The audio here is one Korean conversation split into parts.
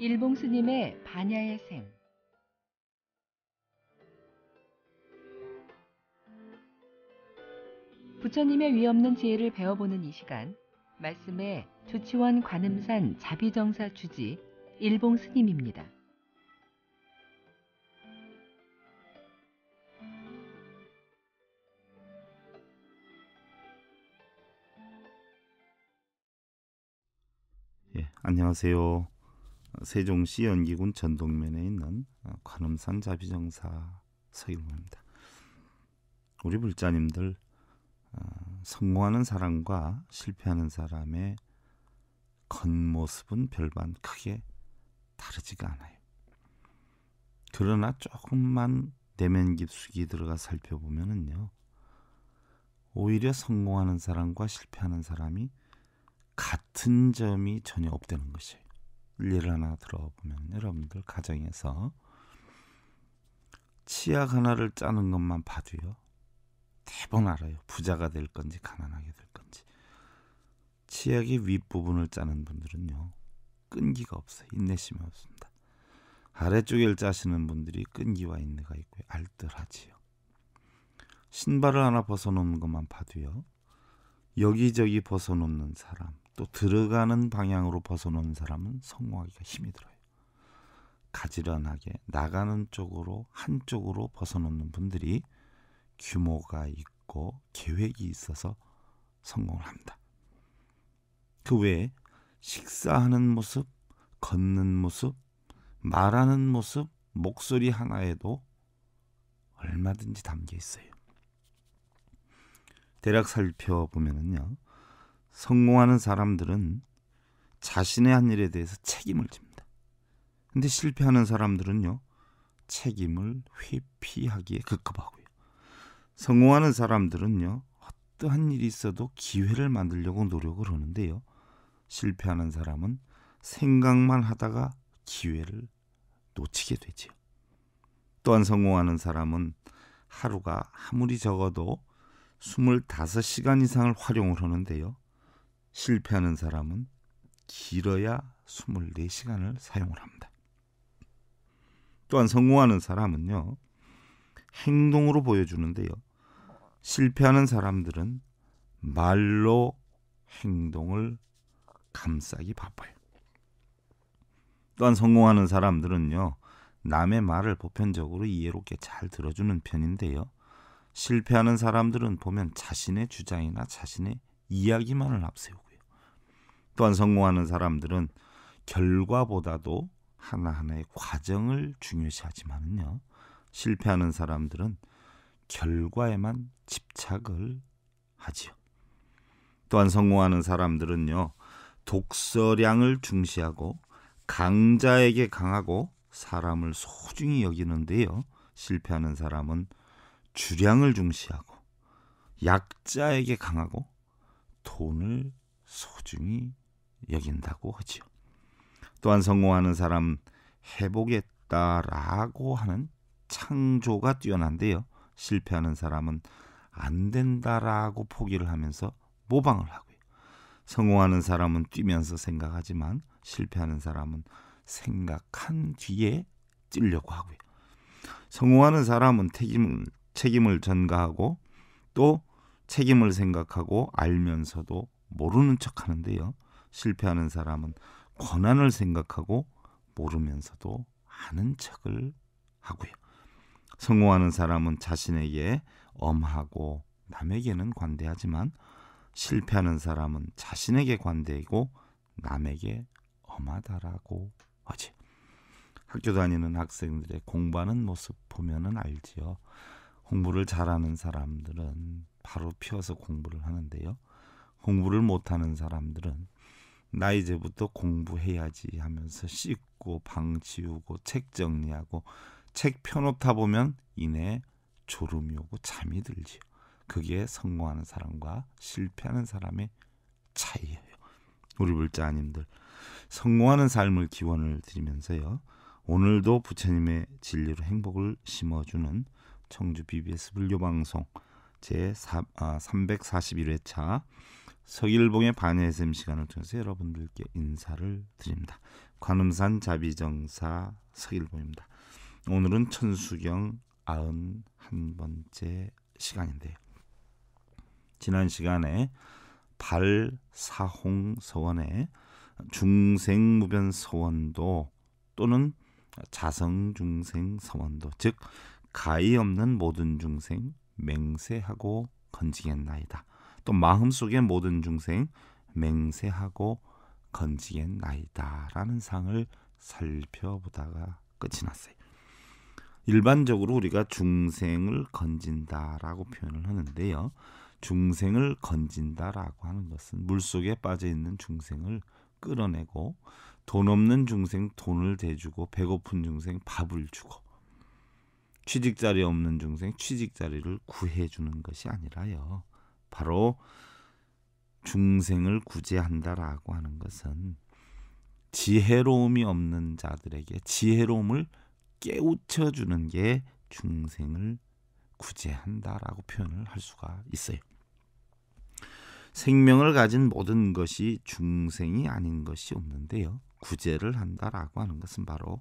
일봉 스님의 반야의 샘 부처님의 위없는 지혜를 배워보는 이 시간 말씀에 조치원 관음산 자비정사 주지 일봉 스님입니다. 예, 안녕하세요. 세종시 연기군 전동면에 있는 어, 관음산 자비정사 서유모입니다 우리 불자님들 어, 성공하는 사람과 실패하는 사람의 겉모습은 별반 크게 다르지가 않아요. 그러나 조금만 내면 깊숙이 들어가 살펴보면은요. 오히려 성공하는 사람과 실패하는 사람이 같은 점이 전혀 없다는 것이에요. 일을 하나 들어보면 여러분들 가정에서 치약 하나를 짜는 것만 봐도요 대번 알아요 부자가 될 건지 가난하게 될 건지 치약의 윗부분을 짜는 분들은요 끈기가 없어요 인내심이 없습니다 아래쪽을 짜시는 분들이 끈기와 인내가 있고 알뜰하지요 신발을 하나 벗어놓는 것만 봐도요 여기저기 벗어놓는 사람 또 들어가는 방향으로 벗어놓는 사람은 성공하기가 힘이 들어요. 가지런하게 나가는 쪽으로 한쪽으로 벗어놓는 분들이 규모가 있고 계획이 있어서 성공을 합니다. 그 외에 식사하는 모습, 걷는 모습, 말하는 모습, 목소리 하나에도 얼마든지 담겨 있어요. 대략 살펴보면은요. 성공하는 사람들은 자신의 한 일에 대해서 책임을 집니다. 근데 실패하는 사람들은요, 책임을 회피하기에 급급하고요. 성공하는 사람들은요, 어떠한 일이 있어도 기회를 만들려고 노력을 하는데요. 실패하는 사람은 생각만 하다가 기회를 놓치게 되지요. 또한 성공하는 사람은 하루가 아무리 적어도 25시간 이상을 활용을 하는데요. 실패하는 사람은 길어야 24시간을 사용을 합니다. 또한 성공하는 사람은요. 행동으로 보여주는데요. 실패하는 사람들은 말로 행동을 감싸기 바빠요. 또한 성공하는 사람들은요. 남의 말을 보편적으로 이해롭게 잘 들어주는 편인데요. 실패하는 사람들은 보면 자신의 주장이나 자신의 이야기만을 앞세우고요. 또한 성공하는 사람들은 결과보다도 하나하나의 과정을 중요시하지만요 실패하는 사람들은 결과에만 집착을 하지요. 또한 성공하는 사람들은요. 독서량을 중시하고 강자에게 강하고 사람을 소중히 여기는데요. 실패하는 사람은 주량을 중시하고 약자에게 강하고 돈을 소중히 여긴다고 하죠 또한 성공하는 사람 해보겠다라고 하는 창조가 뛰어난데요. 실패하는 사람은 안 된다라고 포기를 하면서 모방을 하고요. 성공하는 사람은 뛰면서 생각하지만 실패하는 사람은 생각한 뒤에 뛰려고 하고요. 성공하는 사람은 책임 책임을 전가하고 또 책임을 생각하고 알면서도 모르는 척 하는데요. 실패하는 사람은 권한을 생각하고 모르면서도 아는 척을 하고요. 성공하는 사람은 자신에게 엄하고 남에게는 관대하지만 실패하는 사람은 자신에게 관대이고 남에게 엄하다라고 하지. 학교 다니는 학생들의 공부하는 모습 보면은 알지요. 공부를 잘하는 사람들은 바로 피워서 공부를 하는데요. 공부를 못하는 사람들은 나 이제부터 공부해야지 하면서 씻고 방 치우고 책 정리하고 책 펴놓다 보면 이내 졸음이 오고 잠이 들지요. 그게 성공하는 사람과 실패하는 사람의 차이예요. 우리 불자님들 성공하는 삶을 기원을 드리면서요. 오늘도 부처님의 진리로 행복을 심어주는 청주 BBS 불교방송 제 3, 아, 341회차 서일봉의 반해샘 시간을 통해서 여러분들께 인사를 드립니다. 관음산 자비정사 서일봉입니다. 오늘은 천수경 91번째 시간인데요. 지난 시간에 발사홍 서원의 중생무변 서원도 또는 자성중생 서원도 즉 가히 없는 모든 중생 맹세하고 건지겠나이다. 또 마음속의 모든 중생 맹세하고 건지겠나이다라는 상을 살펴보다가 끝이 났어요. 일반적으로 우리가 중생을 건진다라고 표현을 하는데요. 중생을 건진다라고 하는 것은 물속에 빠져 있는 중생을 끌어내고 돈 없는 중생 돈을 대주고 배고픈 중생 밥을 주고 취직 자리 없는 중생 취직 자리를 구해 주는 것이 아니라요. 바로 중생을 구제한다라고 하는 것은 지혜로움이 없는 자들에게 지혜로움을 깨우쳐 주는 게 중생을 구제한다라고 표현을 할 수가 있어요. 생명을 가진 모든 것이 중생이 아닌 것이 없는데요. 구제를 한다라고 하는 것은 바로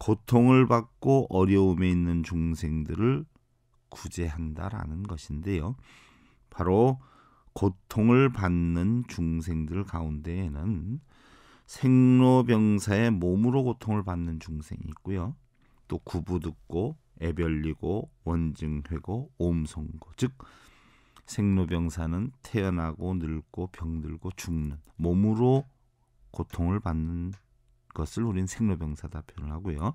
고통을 받고 어려움에 있는 중생들을 구제한다라는 것인데요. 바로 고통을 받는 중생들 가운데에는 생로병사의 몸으로 고통을 받는 중생이 있고요. 또 구부듣고 애별리고 원증회고 옴성고 즉 생로병사는 태어나고 늙고 병들고 죽는 몸으로 고통을 받는 것을 우리는 생로병사다 표현을 하고요.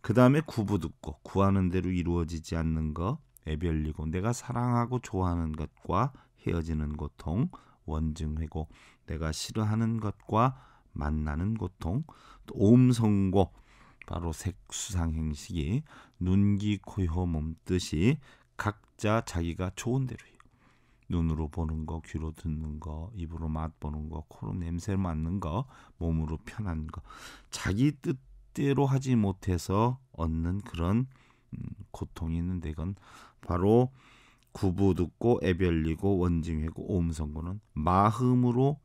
그 다음에 구부듣고 구하는 대로 이루어지지 않는 것, 애별리고 내가 사랑하고 좋아하는 것과 헤어지는 고통, 원증회고 내가 싫어하는 것과 만나는 고통, 또옴성고 바로 색수상 행식이 눈기 코혀 몸뜻이 각자 자기가 좋은 대로 눈으로 보는 거, 귀로 듣는 거, 입으로 맛보는 거, 코로 냄새 맡는 거, 몸으로 편한 거. 자기 뜻대로 하지 못해서 얻는 그런 음, 고통이 있는데 이건 바로 구부 듣고 애별리고 원징회고 오음성고는 마음으로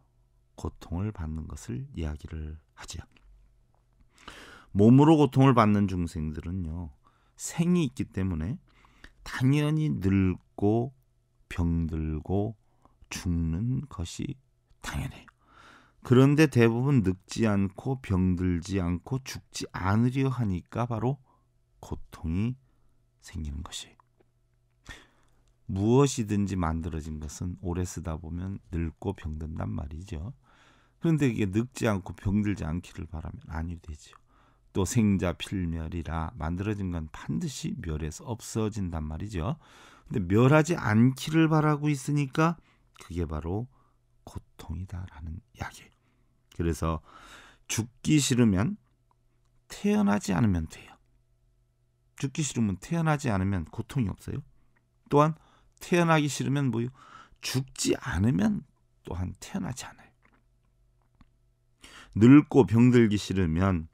고통을 받는 것을 이야기를 하지요. 몸으로 고통을 받는 중생들은요. 생이 있기 때문에 당연히 늙고 병들고 죽는 것이 당연해요. 그런데 대부분 늙지 않고 병들지 않고 죽지 않으려 하니까 바로 고통이 생기는 것이에요. 무엇이든지 만들어진 것은 오래 쓰다 보면 늙고 병든단 말이죠. 그런데 이게 늙지 않고 병들지 않기를 바라면 아니 되죠. 또 생자 필멸이라 만들어진 건 반드시 멸해서 없어진단 말이죠. 근데 멸하지 않기를 바라고 있으니까 그게 바로 고통이다라는 이야기. 그래서 죽기 싫으면 태어나지 않으면 돼요. 죽기 싫으면 태어나지 않으면 고통이 없어요. 또한 태어나기 싫으면 뭐요? 죽지 않으면 또한 태어나지 않아요. 늙고 병들기 싫으면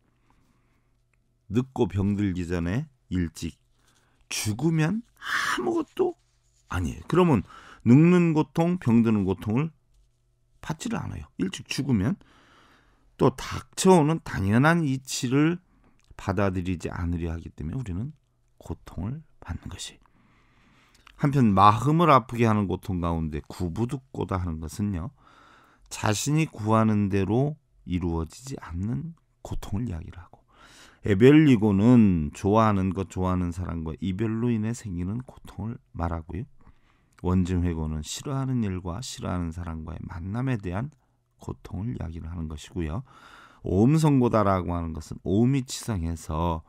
늙고 병들기 전에 일찍 죽으면 아무것도 아니에요. 그러면 늙는 고통, 병드는 고통을 받지를 않아요. 일찍 죽으면 또 닥쳐오는 당연한 이치를 받아들이지 않으려 하기 때문에 우리는 고통을 받는 것이 한편 마음을 아프게 하는 고통 가운데 구부득고다 하는 것은요 자신이 구하는 대로 이루어지지 않는 고통을 이야기를 하고 에벨리고는 좋아하는 것 좋아하는 사람과 이별로 인해 생기는 고통을 말하고요. 원증회고는 싫어하는 일과 싫어하는 사람과의 만남에 대한 고통을 이야기를 하는 것이고요. 오음성고다라고 하는 것은 오음이 치상해서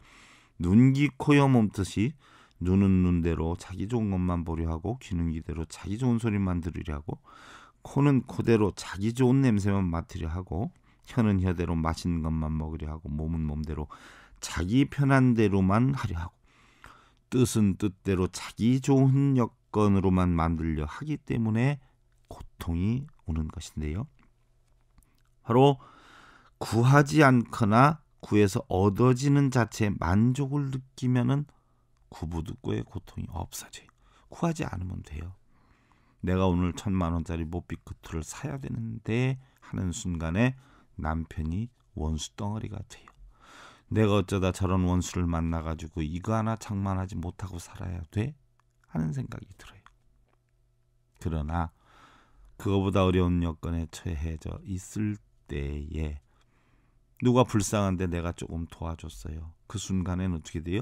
눈기 코여 몸듯이 눈은 눈대로 자기 좋은 것만 보려 하고 귀는 귀대로 자기 좋은 소리만 들으려 하고 코는 코대로 자기 좋은 냄새만 맡으려 하고 혀는 혀대로 맛있는 것만 먹으려 하고 몸은 몸대로 자기 편한 대로만 하려 하고 뜻은 뜻대로 자기 좋은 여건으로만 만들려 하기 때문에 고통이 오는 것인데요. 바로 구하지 않거나 구에서 얻어지는 자체 만족을 느끼면은 구부득고의 고통이 없어져요. 구하지 않으면 돼요. 내가 오늘 천만 원짜리 모피크트를 사야 되는데 하는 순간에 남편이 원수 덩어리가 돼요. 내가 어쩌다 저런 원수를 만나가지고 이거 하나 장만하지 못하고 살아야 돼? 하는 생각이 들어요. 그러나 그거보다 어려운 여건에 처해져 있을 때에 누가 불쌍한데 내가 조금 도와줬어요. 그 순간엔 어떻게 돼요?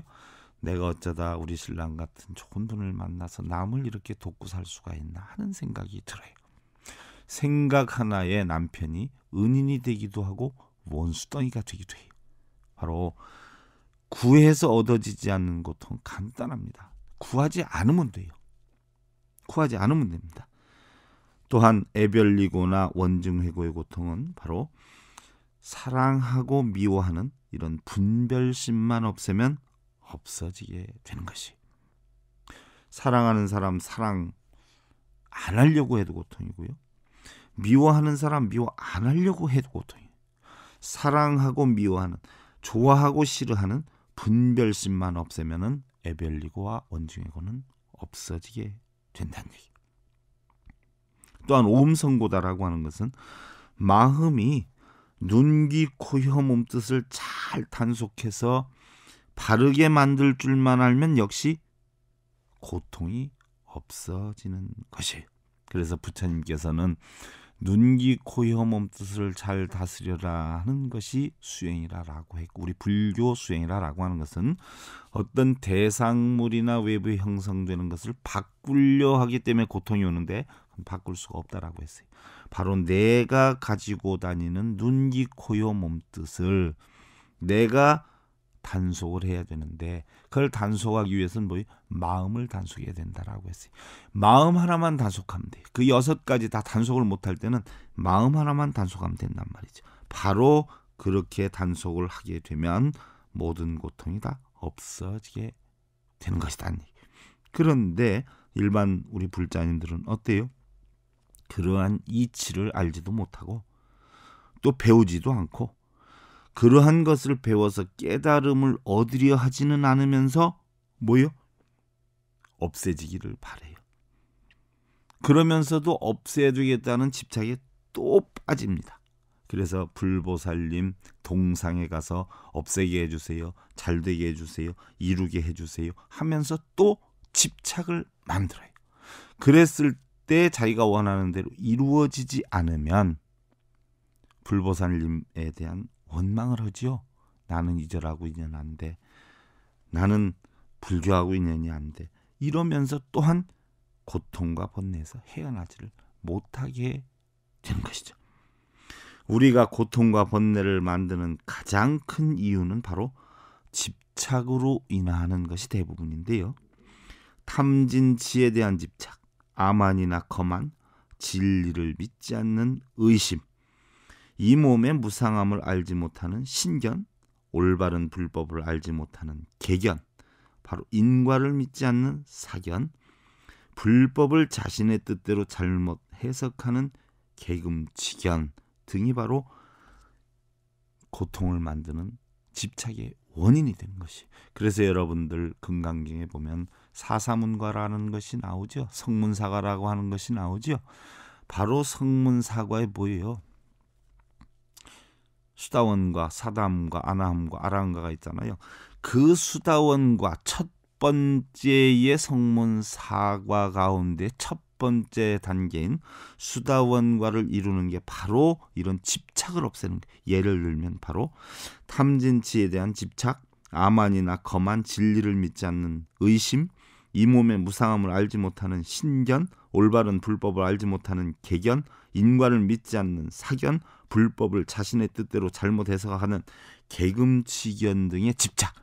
내가 어쩌다 우리 신랑 같은 좋은 분을 만나서 남을 이렇게 돕고 살 수가 있나 하는 생각이 들어요. 생각 하나에 남편이 은인이 되기도 하고 원수덩이가 되기도 해요. 바로 구해서 얻어지지 않는 고통 간단합니다. 구하지 않으면 돼요. 구하지 않으면 됩니다. 또한 애별리고나 원증회고의 고통은 바로 사랑하고 미워하는 이런 분별심만 없애면 없어지게 되는 것이 사랑하는 사람 사랑 안 하려고 해도 고통이고요. 미워하는 사람 미워 안 하려고 해도 고통이에요. 사랑하고 미워하는 좋아하고 싫어하는 분별심만 없애면은 에벨리고와 원중에고는 없어지게 된다는 얘기. 또한 오음성고다라고 하는 것은 마음이 눈귀 코혀 몸뜻을 잘 단속해서 바르게 만들 줄만 알면 역시 고통이 없어지는 것이에요. 그래서 부처님께서는 눈기 코의 몸뜻을잘 다스려라 하는 것이 수행이라라고 했고 우리 불교 수행이라라고 하는 것은 어떤 대상물이나 외부에 형성되는 것을 바꾸려 하기 때문에 고통이 오는데 바꿀 수가 없다라고 했어요. 바로 내가 가지고 다니는 눈기 코요 몸뜻을 내가 단속을 해야 되는데 그걸 단속하기 위해서는 뭐 마음을 단속해야 된다라고 했어요. 마음 하나만 단속하면 돼. 그 여섯 가지 다 단속을 못할 때는 마음 하나만 단속하면 된단 말이죠. 바로 그렇게 단속을 하게 되면 모든 고통이 다 없어지게 되는 것이다. 그런데 일반 우리 불자님들은 어때요? 그러한 이치를 알지도 못하고 또 배우지도 않고 그러한 것을 배워서 깨달음을 얻으려 하지는 않으면서 뭐요? 없애지기를 바래요. 그러면서도 없애야되겠다는 집착에 또 빠집니다. 그래서 불보살님 동상에 가서 없애게 해주세요. 잘되게 해주세요. 이루게 해주세요. 하면서 또 집착을 만들어요. 그랬을 때 자기가 원하는 대로 이루어지지 않으면 불보살님에 대한 원망을 하지요. 나는 이절하고 있는 냐안 돼. 나는 불교하고 있냐니 안 돼. 이러면서 또한 고통과 번뇌에서 헤어나지를 못하게 된 것이죠. 우리가 고통과 번뇌를 만드는 가장 큰 이유는 바로 집착으로 인하하는 것이 대부분인데요. 탐진치에 대한 집착, 아만이나 거만, 진리를 믿지 않는 의심, 이 몸의 무상함을 알지 못하는 신견, 올바른 불법을 알지 못하는 개견, 바로 인과를 믿지 않는 사견, 불법을 자신의 뜻대로 잘못 해석하는 개금치견 등이 바로 고통을 만드는 집착의 원인이 되는 것이. 그래서 여러분들 금강경에 보면 사사문과라는 것이 나오죠. 성문사과라고 하는 것이 나오죠. 바로 성문사과에 보여요. 수다원과 사담과 아나함과 아라함과가 있잖아요. 그 수다원과 첫 번째의 성문 사과 가운데 첫 번째 단계인 수다원과를 이루는 게 바로 이런 집착을 없애는 게. 예를 들면 바로 탐진치에 대한 집착, 아만이나 거만 진리를 믿지 않는 의심, 이 몸의 무상함을 알지 못하는 신견, 올바른 불법을 알지 못하는 개견, 인과를 믿지 않는 사견, 불법을 자신의 뜻대로 잘못 해석하는 개금치견 등의 집착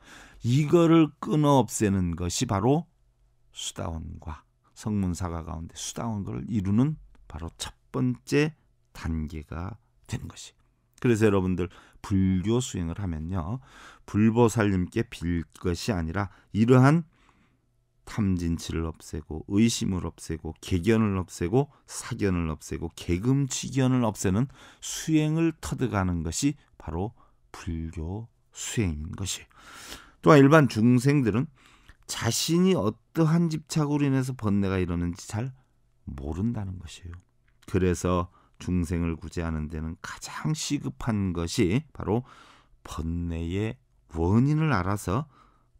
이거를 끊어 없애는 것이 바로 수다원과 성문사가 가운데 수다원을 이루는 바로 첫 번째 단계가 되는 것이. 그래서 여러분들 불교 수행을 하면요 불보살님께 빌 것이 아니라 이러한 탐진치를 없애고 의심을 없애고 개견을 없애고 사견을 없애고 개금치견을 없애는 수행을 터득하는 것이 바로 불교 수행인 것이. 또한 일반 중생들은 자신이 어떠한 집착으로 인해서 번뇌가 이러는지 잘 모른다는 것이에요. 그래서 중생을 구제하는 데는 가장 시급한 것이 바로 번뇌의 원인을 알아서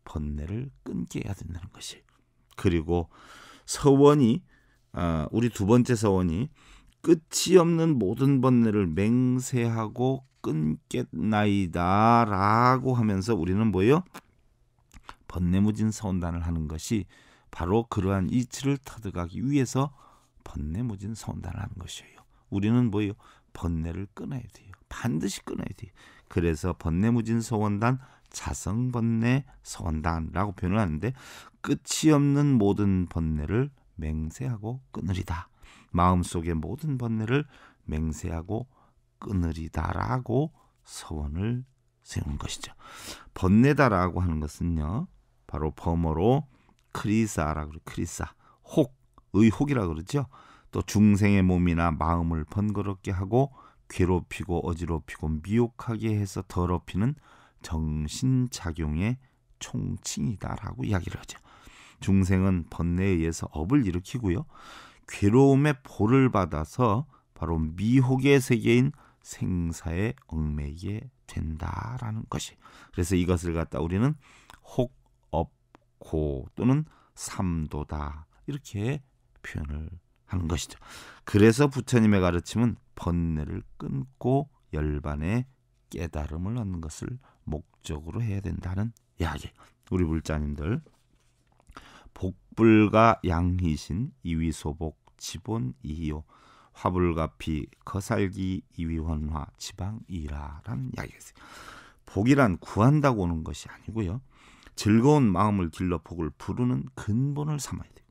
번뇌를 끊게 해야 된다는 것이. 에요 그리고 서원이 아, 우리 두 번째 서원이 끝이 없는 모든 번뇌를 맹세하고 끊겠나이다라고 하면서 우리는 뭐예요? 번뇌무진 서원단을 하는 것이 바로 그러한 이치를 터득하기 위해서 번뇌무진 서원단을 하는 것이에요. 우리는 뭐요 번뇌를 끊어야 돼요. 반드시 끊어야 돼요. 그래서 번뇌무진 서원단 자성번뇌 서원단이라고 표현을 하는데 끝이 없는 모든 번뇌를 맹세하고 끊으리다. 마음속의 모든 번뇌를 맹세하고 끊으리다라고 서원을 세운 것이죠. 번뇌다라고 하는 것은요. 바로 범어로 크리사라고 그래 요 크리사. 혹, 의혹이라고 그러죠. 또 중생의 몸이나 마음을 번거롭게 하고 괴롭히고 어지럽히고 미혹하게 해서 더럽히는 정신작용의 총칭이다라고 이야기를 하죠. 중생은 번뇌에 의해서 업을 일으키고요. 괴로움의 볼을 받아서 바로 미혹의 세계인 생사의 얽매이게 된다라는 것이. 그래서 이것을 갖다 우리는 혹, 업, 고 또는 삼도다 이렇게 표현을 하는 것이죠. 그래서 부처님의 가르침은 번뇌를 끊고 열반의 깨달음을 얻는 것을 목적으로 해야 된다는 이야기. 우리 불자님들 복불가 양희신 이위소복 지본 이요 화불가피 거살기 이위원화 지방이라라는 이야기였어요. 복이란 구한다고 오는 것이 아니고요. 즐거운 마음을 길러 복을 부르는 근본을 삼아야 돼요.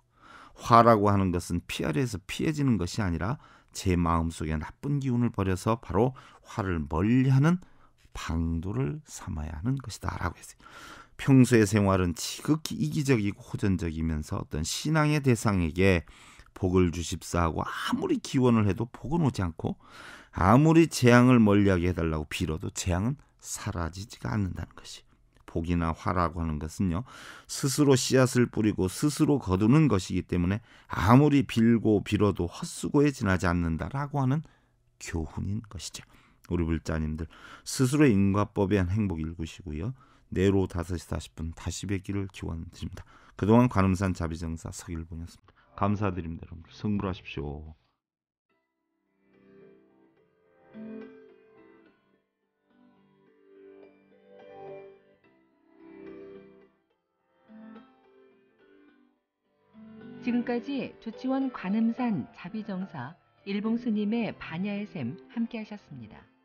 화라고 하는 것은 피하려해서 피해지는 것이 아니라 제 마음속에 나쁜 기운을 버려서 바로 화를 멀리하는 방도를 삼아야 하는 것이다라고 했어요. 평소의 생활은 지극히 이기적이고 호전적이면서 어떤 신앙의 대상에게 복을 주십사 하고 아무리 기원을 해도 복은 오지 않고 아무리 재앙을 멀리하게 해달라고 빌어도 재앙은 사라지지가 않는다는 것이 복이나 화라고 하는 것은요 스스로 씨앗을 뿌리고 스스로 거두는 것이기 때문에 아무리 빌고 빌어도 헛수고에 지나지 않는다라고 하는 교훈인 것이죠 우리 불자님들 스스로의 인과법에 한 행복 읽으시고요 내로 5시 40분 다시 뵙기를 기원드립니다. 그동안 관음산 자비정사 서길봉이었습니다. 감사드립니다. 여러분들 성불하십시오. 지금까지 조치원 관음산 자비정사 일봉스님의 반야의 샘 함께 하셨습니다.